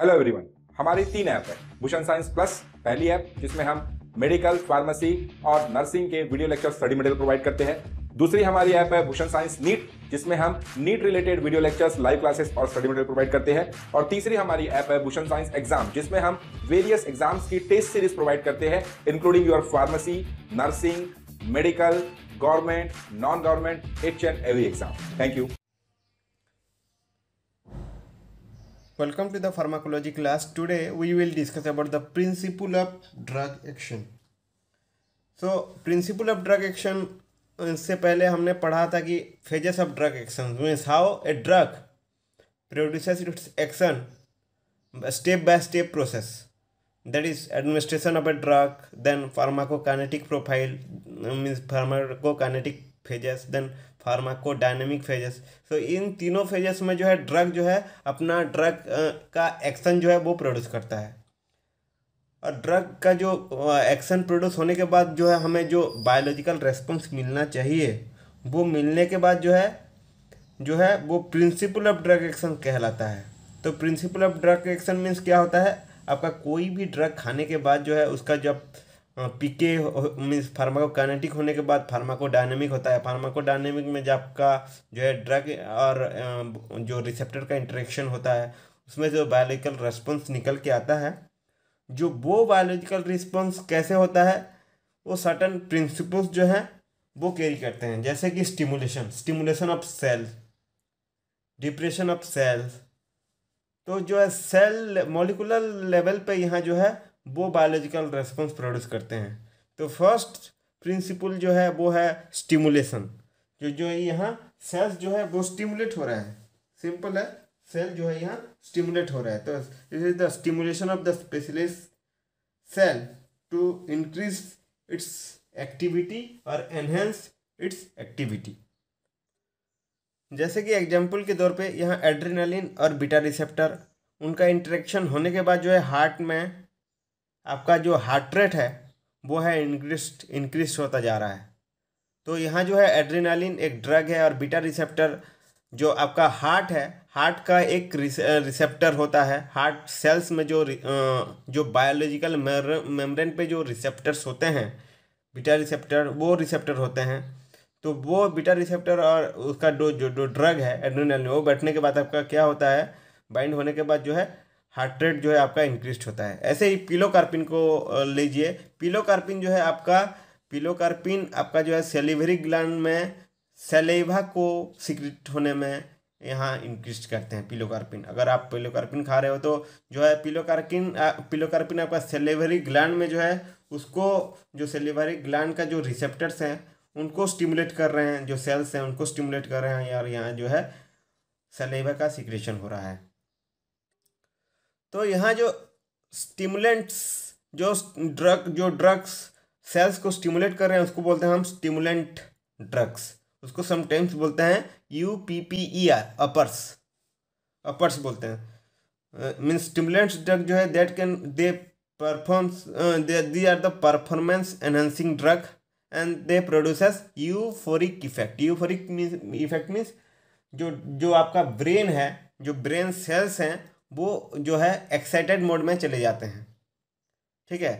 hello everyone हमारी तीन app है भूषण साइंस प्लस पहली ऐप जिसमें हम मेडिकल फार्मेसी और नर्सिंग के video lecture study material provide करते हैं दूसरी हमारी ऐप है भूषण साइंस नीट जिसमें हम NEET related video lectures live classes और स्टडी मटेरियल प्रोवाइड करते हैं और तीसरी हमारी ऐप है भूषण साइंस एग्जाम जिसमें हम वेरियस एग्जाम्स की टेस्ट सीरीज प्रोवाइड करते हैं including your pharmacy nursing medical government non government each and every exam thank you welcome to the pharmacology class today we will discuss about the principle of drug action so principle of drug action से पहले हमने पढ़ा था कि phases of drug action means how a drug produce its action step by step process that is administration of a drug then pharmacokinetic profile means pharmacokinetic phases then pharmacodynamic phases तो इन तीनों phases में जो है drug जो है अपना drug का एक्शन जो है वो प्रोड्यूस करता है और ड्रग का जो एक्शन प्रोड्यूस होने के बाद जो है हमें जो बायोलॉजिकल रेस्पॉन्स मिलना चाहिए वो मिलने के बाद जो है जो है वो प्रिंसिपल ऑफ ड्रग एक्शन कहलाता है तो principle of drug action means क्या होता है आपका कोई भी ड्रग खाने के बाद जो है उसका जब पीके मीन्स फार्माकोकाइनेटिक होने के बाद फार्माकोडायनेमिक होता है फार्माकोडायनेमिक में जब आपका जो है ड्रग और जो रिसेप्टर का इंटरेक्शन होता है उसमें जो बायोलॉजिकल रिस्पॉन्स निकल के आता है जो वो बायोलॉजिकल रिस्पॉन्स कैसे होता है वो सर्टन प्रिंसिपल्स जो हैं वो कैरी करते हैं जैसे कि stimulation stimulation of cell depression of cells तो जो है सेल मॉलिकुलर लेवल पे यहाँ जो है वो बायोलॉजिकल रेस्पॉन्स प्रोड्यूस करते हैं तो फर्स्ट प्रिंसिपल जो है वो है स्टिमुलेशन जो जो है यहाँ सेल्स जो है वो स्टिमुलेट हो रहा है सिंपल है सेल जो है यहाँ स्टिमुलेट हो रहा है तो this is the stimulation of the specialist cell to increase its activity और एनहेंस इट्स एक्टिविटी जैसे कि एग्जाम्पल के तौर पे यहाँ एड्रीनलिन और बीटा रिसेप्टर उनका इंट्रेक्शन होने के बाद जो है हार्ट में आपका जो हार्ट रेट है वो है इंक्रीज इंक्रीज होता जा रहा है तो यहाँ जो है एड्रीनालिन एक ड्रग है और बीटा रिसेप्टर जो आपका हार्ट है हार्ट का एक रिसेप्टर होता है हार्ट सेल्स में जो जो बायोलॉजिकल मेम्ब्रेन पे जो रिसेप्टर्स होते हैं बीटा रिसेप्टर वो रिसेप्टर होते हैं तो वो बीटा रिसेप्टर और उसका जो जो ड्रग है एड्रीनालिन वो बैठने के बाद आपका क्या होता है बाइंड होने के बाद जो है हार्ट रेट जो है आपका इंक्रीज होता है ऐसे ही पीलोकार्पिन को लीजिए पीलोकार्पिन जो है आपका पीलोकार्पिन आपका जो है सेलिवरी ग्लैंड में सेलेवा को सिक्रिट होने में यहाँ इंक्रीज करते हैं पीलोकार्पिन अगर आप पीलोकार्पिन खा रहे हो तो जो है पीलोकार्किन पीलोकार्पिन आपका सेलेवरी ग्लैंड में जो है उसको जो सेलेवरी ग्लैंड का जो रिसेप्टर्स हैं उनको स्टिमुलेट कर रहे हैं जो सेल्स हैं उनको स्टिमुलेट कर रहे हैं यार यहाँ जो है सेलेवा का सिक्रेशन हो रहा है तो यहाँ जो स्टिमुलेंट्स जो ड्रग जो ड्रग्स सेल्स को स्टिमुलेट कर रहे हैं उसको बोलते हैं हम स्टिमुलेंट ड्रग्स उसको समटाइम्स बोलते हैं U P P E R uppers uppers बोलते हैं मीन स्टिमुलेंट्स ड्रग जो है that can they performs they are the performance enhancing drug and they produces euphoric effect euphoric effect means जो जो आपका ब्रेन है जो ब्रेन सेल्स हैं वो जो है एक्साइटेड मोड में चले जाते हैं ठीक है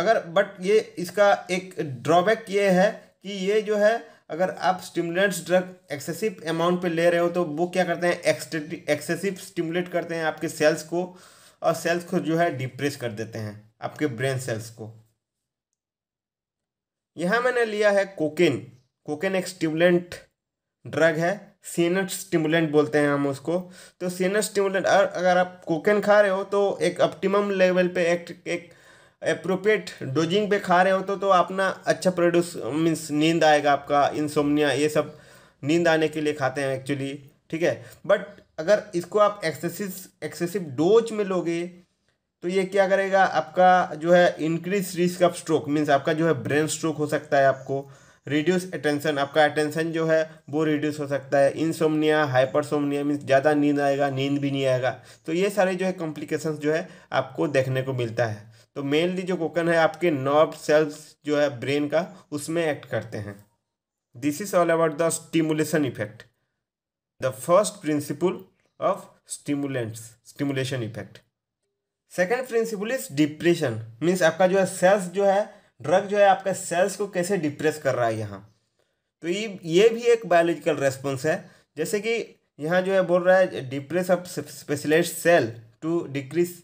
अगर बट ये इसका एक ड्रॉबैक ये है कि ये जो है अगर आप स्टिमुलेंट्स ड्रग एक्सेसिव अमाउंट पे ले रहे हो तो वो क्या करते हैं एक्सेसिव स्टिमुलेट करते हैं आपके सेल्स को और सेल्स को जो है डिप्रेस कर देते हैं आपके ब्रेन सेल्स को यहाँ मैंने लिया है कोकेन कोकेन एक स्टिमुलेंट ड्रग है सीनट स्टिमुलेंट बोलते हैं हम उसको तो सीनट स्टिमुलेंट और अगर आप कोकेन खा रहे हो तो एक ऑप्टिमम लेवल पे एक एक अप्रोप्रिएट डोजिंग पे खा रहे हो तो तो अपना अच्छा प्रोड्यूस मीन्स नींद आएगा आपका इंसोमनिया ये सब नींद आने के लिए खाते हैं एक्चुअली ठीक है बट अगर इसको आप एक्सेसिव एक्सेसिव डोज में लोगे तो ये क्या करेगा आपका जो है increase risk of stroke means आपका जो है ब्रेन स्ट्रोक हो सकता है आपको रिड्यूस अटेंशन आपका अटेंशन जो है वो रिड्यूस हो सकता है इनसोमनिया हाइपरसोमनिया मीन्स ज़्यादा नींद आएगा नींद भी नहीं आएगा तो ये सारे जो है कॉम्प्लिकेशंस जो है आपको देखने को मिलता है तो मेनली जो कोकन है आपके नर्व सेल्स जो है ब्रेन का उसमें एक्ट करते हैं this is all about the stimulation effect the first principle of stimulants stimulation effect second principle is depression means आपका जो है सेल्स जो है ड्रग जो है आपका सेल्स को कैसे डिप्रेस कर रहा है यहाँ तो ये ये भी एक बायोलॉजिकल रेस्पॉन्स है जैसे कि यहाँ जो है बोल रहा है depress of specialize cell to decrease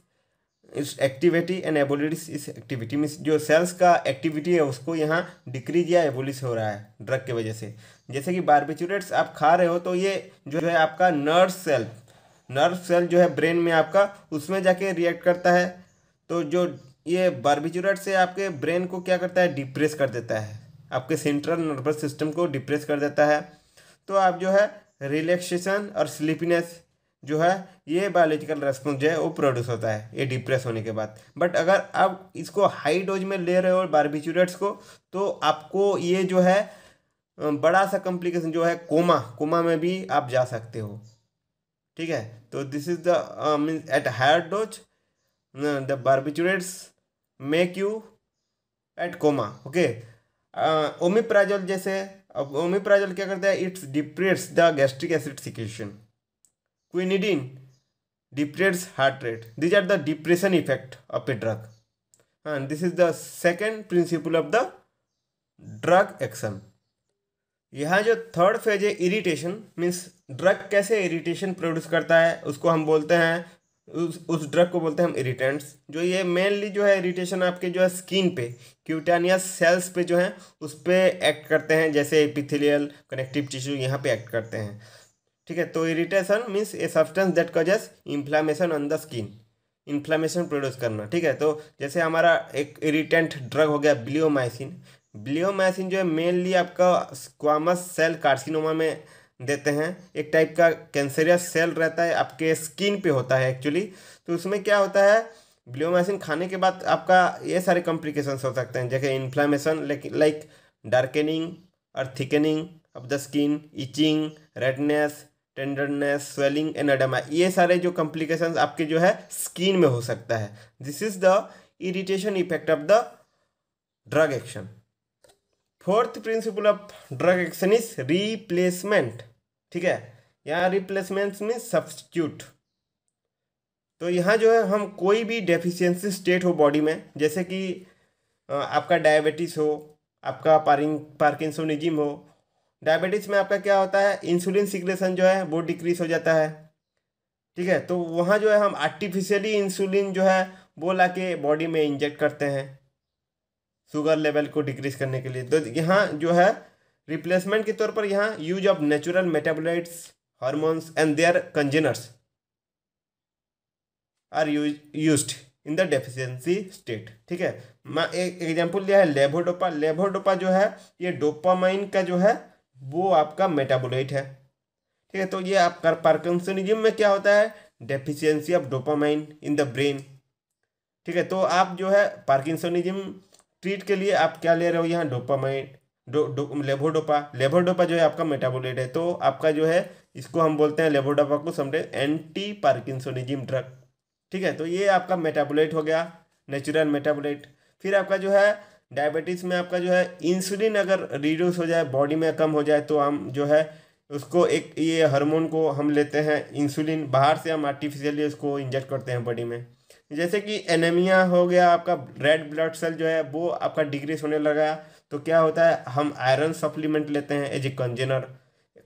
its activity and abolish its activity means जो सेल्स का एक्टिविटी है उसको यहाँ डिक्रीज या एबोलिस हो रहा है ड्रग की वजह से जैसे कि बारबिचुरेट्स आप खा रहे हो तो ये जो है आपका नर्व सेल नर्व सेल जो है ब्रेन में आपका उसमें जाके रिएक्ट करता है तो जो ये बारबिचूरेट से आपके ब्रेन को क्या करता है डिप्रेस कर देता है आपके सेंट्रल नर्वस सिस्टम को डिप्रेस कर देता है तो आप जो है रिलैक्सेशन और स्लीपीनेस जो है ये बायोलॉजिकल रेस्पॉन्स जो है वो प्रोड्यूस होता है ये डिप्रेस होने के बाद बट अगर आप इसको हाई डोज में ले रहे हो बारबिचूरेट्स को तो आपको ये जो है बड़ा सा कॉम्प्लिकेशन जो है कोमा कोमा में भी आप जा सकते हो ठीक है तो this is the means at higher dose the barbiturates make you at coma okay omeprazole जैसे अब ओमिप्राजोल क्या करता है its depresses the gastric acid secretion quinidine depresses heart rate these are the depression effect of a drug हाँ this is the second principle of the drug action यहाँ जो third phase है irritation means drug कैसे irritation produce करता है उसको हम बोलते हैं उस उस ड्रग को बोलते हैं हम इरीटेंट्स जो ये मेनली जो है इरीटेशन आपके जो है स्किन पे क्यूटानिया सेल्स पे जो है उस पर एक्ट करते हैं जैसे एपिथेलियल कनेक्टिव टिश्यू यहाँ पे एक्ट करते हैं ठीक है तो irritation means a substance that causes inflammation on the skin inflammation produce करना ठीक है तो जैसे हमारा एक इरीटेंट ड्रग हो गया ब्लियोमाइसिन ब्लियोमाइसिन जो है मेनली आपका स्क्वामस सेल कार्सिनोमा में देते हैं एक टाइप का कैंसरियस सेल रहता है आपके स्किन पे होता है एक्चुअली तो उसमें क्या होता है ब्लियोमाइसिन खाने के बाद आपका ये सारे कॉम्प्लिकेशंस हो सकते हैं जैसे इन्फ्लामेशन लाइक डार्केनिंग और thickening of the skin itching redness tenderness swelling and ये सारे जो कॉम्प्लिकेशन आपके जो है स्किन में हो सकता है this is the irritation effect of the drug action fourth principle of drug action is replacement ठीक है यहाँ रिप्लेसमेंट में सब्सिट्यूट तो यहाँ जो है हम कोई भी डेफिशिएंसी स्टेट हो बॉडी में जैसे कि आपका डायबिटीज़ हो आपका पारिंग पार्किंसोनिज्म हो डायबिटीज़ में आपका क्या होता है इंसुलिन सिक्रेशन जो है वो डिक्रीज हो जाता है ठीक है तो वहाँ जो है हम आर्टिफिशियली इंसुलिन जो है वो ला बॉडी में इंजेक्ट करते हैं शुगर लेवल को डिक्रीज करने के लिए तो यहाँ जो है रिप्लेसमेंट के तौर पर यहाँ use of natural metabolites hormones and their congeners are use used in the deficiency state ठीक है मैं एक एग्जांपल लिया है लेभोडोपा लेबोडोपा जो है ये डोपामाइन का जो है वो आपका मेटाबोलाइट है ठीक है तो ये आपका पार्किंसनिज्म में क्या होता है deficiency of dopamine in the brain ठीक है तो आप जो है पार्किंसनिज्म ट्रीट के लिए आप क्या ले रहे हो यहाँ dopamine do do levodopa levodopa जो है आपका मेटाबोलेट है तो आपका जो है इसको हम बोलते हैं लेबोडोपा को समझे एंटी पार्किंसोनिज्म ड्रग ठीक है तो ये आपका मेटाबोलेट हो गया नेचुरल मेटाबोलेट फिर आपका जो है डायबिटीज़ में आपका जो है इंसुलिन अगर रिड्यूस हो जाए बॉडी में कम हो जाए तो हम जो है उसको एक ये हार्मोन को हम लेते हैं इंसुलिन बाहर से हम आर्टिफिशियली उसको इंजेक्ट करते हैं बॉडी में जैसे कि एनेमिया हो गया आपका रेड ब्लड सेल जो है वो आपका डिग्रीज होने लगा तो क्या होता है हम आयरन सप्लीमेंट लेते हैं as a congener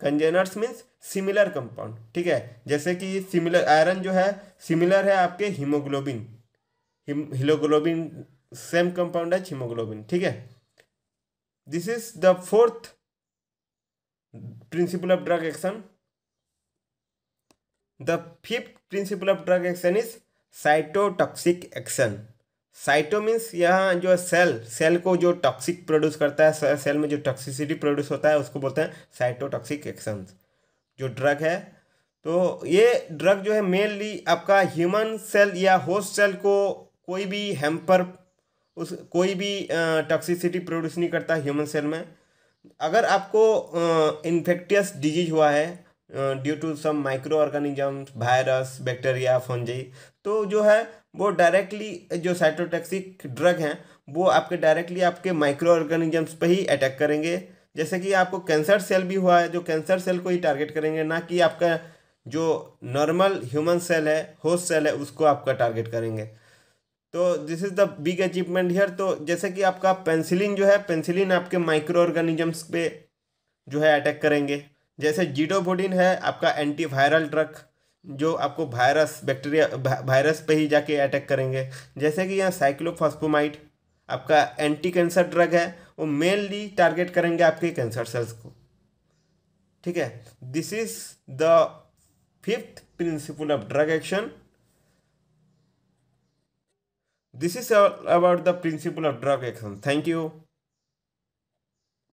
congeners means similar compound ठीक है जैसे कि सिमिलर आयरन जो है सिमिलर है आपके हीमोग्लोबिन हीमोग्लोबिन सेम कंपाउंड है हीमोग्लोबिन ठीक है this is the fourth principle of drug action the fifth principle of drug action is cytotoxic action cyto means यहाँ जो सेल सेल को जो टॉक्सिक प्रोड्यूस करता है सेल में जो टॉक्सिसिटी प्रोड्यूस होता है उसको बोलते हैं साइटोटॉक्सिक एक्शन जो ड्रग है तो ये ड्रग जो है मेनली आपका ह्यूमन सेल या होस्ट सेल को कोई भी हैम्पर उस कोई भी टॉक्सिसिटी प्रोड्यूस नहीं करता ह्यूमन सेल में अगर आपको इन्फेक्टियस डिजीज हुआ है due to some micro organisms virus bacteria fungi तो जो है वो डायरेक्टली जो साइटोटैक्सिक ड्रग हैं वो आपके डायरेक्टली आपके माइक्रो ऑर्गेनिजम्स पर ही अटैक करेंगे जैसे कि आपको कैंसर सेल भी हुआ है जो कैंसर सेल को ही टारगेट करेंगे ना कि आपका जो नॉर्मल ह्यूमन सेल है होस्ट सेल है उसको आपका टारगेट करेंगे तो this is the big achievement here तो जैसे कि आपका पेंसिलिन जो है पेंसिलिन आपके माइक्रो ऑर्गेनिजम्स पे जो है अटैक करेंगे जैसे जीडोबोडिन है आपका एंटी वायरल ड्रग जो आपको वायरस बैक्टीरिया वायरस पे ही जाके अटैक करेंगे जैसे कि यहाँ साइक्लोफॉस्पोमाइड आपका एंटी कैंसर ड्रग है वो मेनली टारगेट करेंगे आपके कैंसर सेल्स को ठीक है this is the fifth principle of drug action this is about the principle of drug action thank you